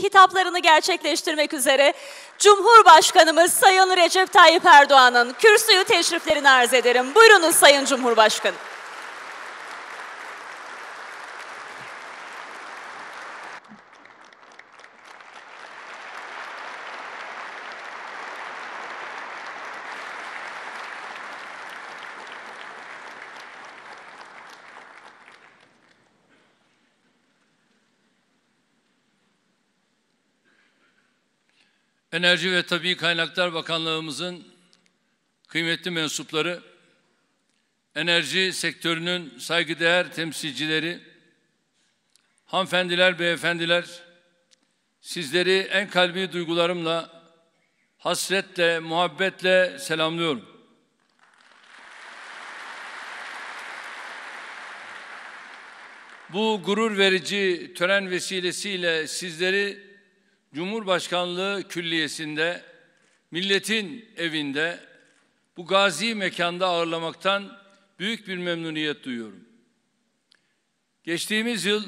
hitaplarını gerçekleştirmek üzere Cumhurbaşkanımız Sayın Recep Tayyip Erdoğan'ın kürsüyü teşriflerini arz ederim. Buyurunuz Sayın Cumhurbaşkanı. Enerji ve Tabii Kaynaklar Bakanlığımızın kıymetli mensupları, enerji sektörünün saygıdeğer temsilcileri, hanımefendiler, beyefendiler, sizleri en kalbi duygularımla, hasretle, muhabbetle selamlıyorum. Bu gurur verici tören vesilesiyle sizleri Cumhurbaşkanlığı Külliyesi'nde, milletin evinde bu gazi mekanda ağırlamaktan büyük bir memnuniyet duyuyorum. Geçtiğimiz yıl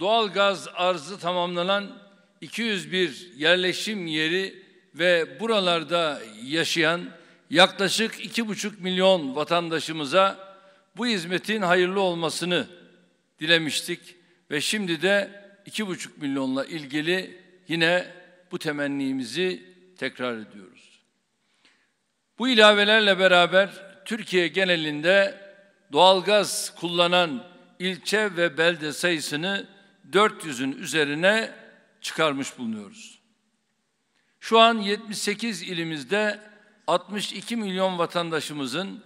doğal gaz arzı tamamlanan 201 yerleşim yeri ve buralarda yaşayan yaklaşık 2,5 milyon vatandaşımıza bu hizmetin hayırlı olmasını dilemiştik ve şimdi de 2,5 milyonla ilgili yine bu temennimizi tekrar ediyoruz. Bu ilavelerle beraber Türkiye genelinde doğalgaz kullanan ilçe ve belde sayısını 400'ün üzerine çıkarmış bulunuyoruz. Şu an 78 ilimizde 62 milyon vatandaşımızın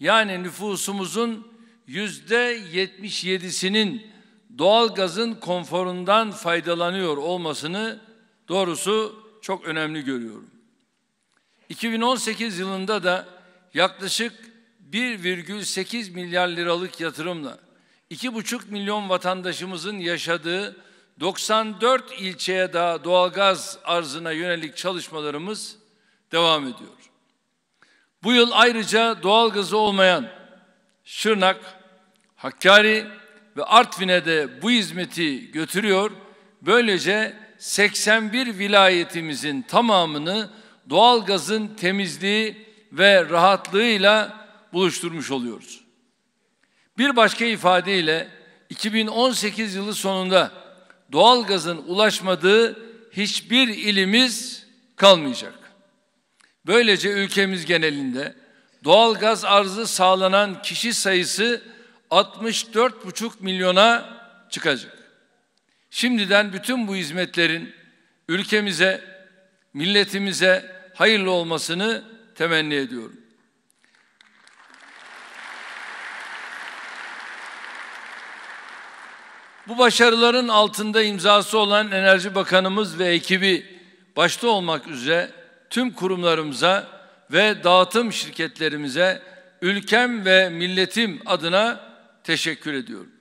yani nüfusumuzun yüzde 77'sinin Doğalgazın konforundan faydalanıyor olmasını doğrusu çok önemli görüyorum. 2018 yılında da yaklaşık 1,8 milyar liralık yatırımla 2,5 milyon vatandaşımızın yaşadığı 94 ilçeye daha doğalgaz arzına yönelik çalışmalarımız devam ediyor. Bu yıl ayrıca doğalgazı olmayan Şırnak, Hakkari, ve Artvin'e de bu hizmeti götürüyor. Böylece 81 vilayetimizin tamamını doğal gazın temizliği ve rahatlığıyla buluşturmuş oluyoruz. Bir başka ifadeyle 2018 yılı sonunda doğal gazın ulaşmadığı hiçbir ilimiz kalmayacak. Böylece ülkemiz genelinde doğal gaz arzı sağlanan kişi sayısı 64,5 milyona çıkacak. Şimdiden bütün bu hizmetlerin ülkemize, milletimize hayırlı olmasını temenni ediyorum. Bu başarıların altında imzası olan Enerji Bakanımız ve ekibi başta olmak üzere tüm kurumlarımıza ve dağıtım şirketlerimize ülkem ve milletim adına teşekkür ediyorum.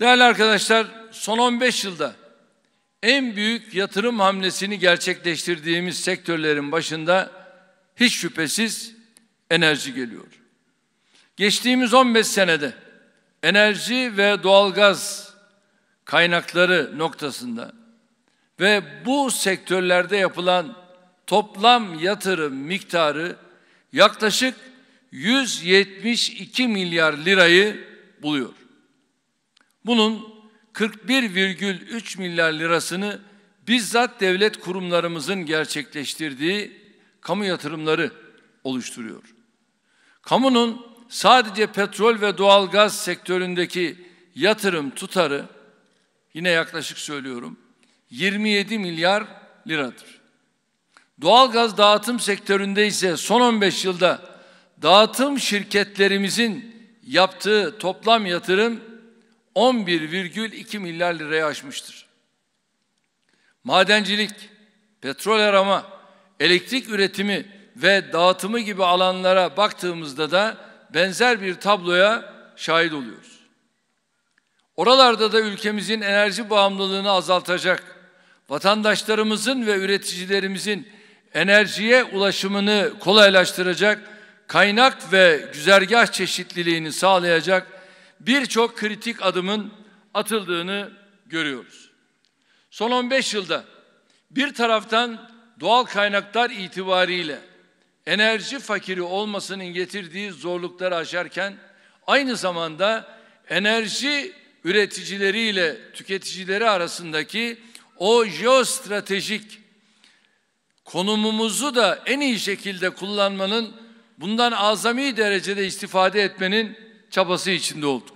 Değerli arkadaşlar, son 15 yılda en büyük yatırım hamlesini gerçekleştirdiğimiz sektörlerin başında hiç şüphesiz enerji geliyor. Geçtiğimiz 15 senede enerji ve doğalgaz kaynakları noktasında ve bu sektörlerde yapılan toplam yatırım miktarı yaklaşık 172 milyar lirayı buluyor. Bunun 41,3 milyar lirasını bizzat devlet kurumlarımızın gerçekleştirdiği kamu yatırımları oluşturuyor. Kamunun sadece petrol ve doğalgaz sektöründeki yatırım tutarı yine yaklaşık söylüyorum 27 milyar liradır. Doğalgaz dağıtım sektöründe ise son 15 yılda dağıtım şirketlerimizin yaptığı toplam yatırım 11,2 milyar liraya aşmıştır. Madencilik, petrol arama, elektrik üretimi ve dağıtımı gibi alanlara baktığımızda da benzer bir tabloya şahit oluyoruz. Oralarda da ülkemizin enerji bağımlılığını azaltacak, vatandaşlarımızın ve üreticilerimizin enerjiye ulaşımını kolaylaştıracak kaynak ve güzergah çeşitliliğini sağlayacak birçok kritik adımın atıldığını görüyoruz. Son 15 yılda bir taraftan doğal kaynaklar itibariyle enerji fakiri olmasının getirdiği zorlukları aşarken aynı zamanda enerji üreticileriyle tüketicileri arasındaki o jeostratejik konumumuzu da en iyi şekilde kullanmanın bundan azami derecede istifade etmenin çabası içinde olduk.